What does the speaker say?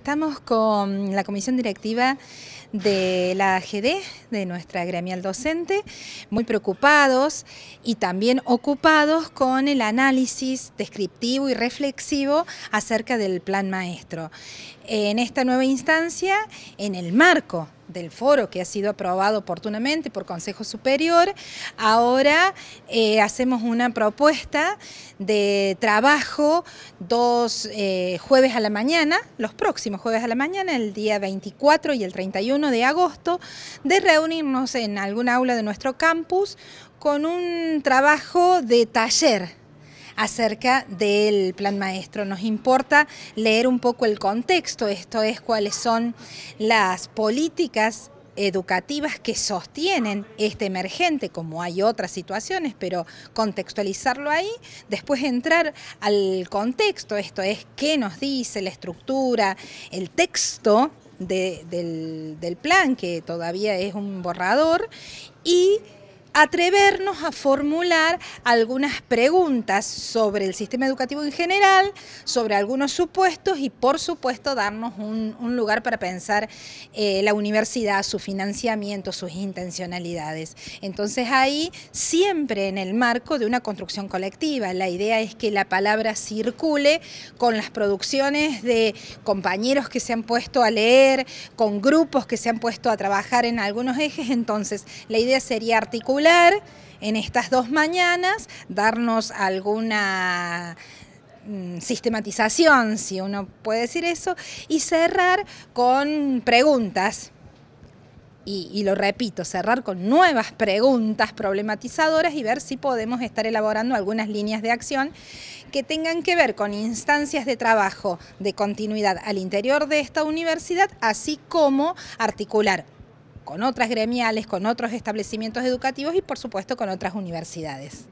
Estamos con la comisión directiva de la AGD, de nuestra gremial docente, muy preocupados y también ocupados con el análisis descriptivo y reflexivo acerca del plan maestro. En esta nueva instancia, en el marco del foro que ha sido aprobado oportunamente por Consejo Superior, ahora eh, hacemos una propuesta de trabajo dos eh, jueves a la mañana, los próximos jueves a la mañana, el día 24 y el 31 de agosto, de reunirnos en algún aula de nuestro campus con un trabajo de taller acerca del plan maestro. Nos importa leer un poco el contexto, esto es cuáles son las políticas educativas que sostienen este emergente, como hay otras situaciones, pero contextualizarlo ahí, después entrar al contexto, esto es qué nos dice la estructura, el texto del, del plan, que todavía es un borrador, y atrevernos a formular algunas preguntas sobre el sistema educativo en general, sobre algunos supuestos y por supuesto darnos un, lugar para pensar eh, la universidad, su financiamiento, sus intencionalidades. Entonces ahí siempre en el marco de una construcción colectiva, la idea es que la palabra circule con las producciones de compañeros que se han puesto a leer, con grupos que se han puesto a trabajar en algunos ejes, entonces la idea sería articular en estas dos mañanas, darnos alguna mm, sistematización, si uno puede decir eso, y cerrar con preguntas. Y, y, lo repito, cerrar con nuevas preguntas problematizadoras y ver si podemos estar elaborando algunas líneas de acción que tengan que ver con instancias de trabajo de continuidad al interior de esta universidad, así como articular con otras gremiales, con otros establecimientos educativos y por supuesto con otras universidades.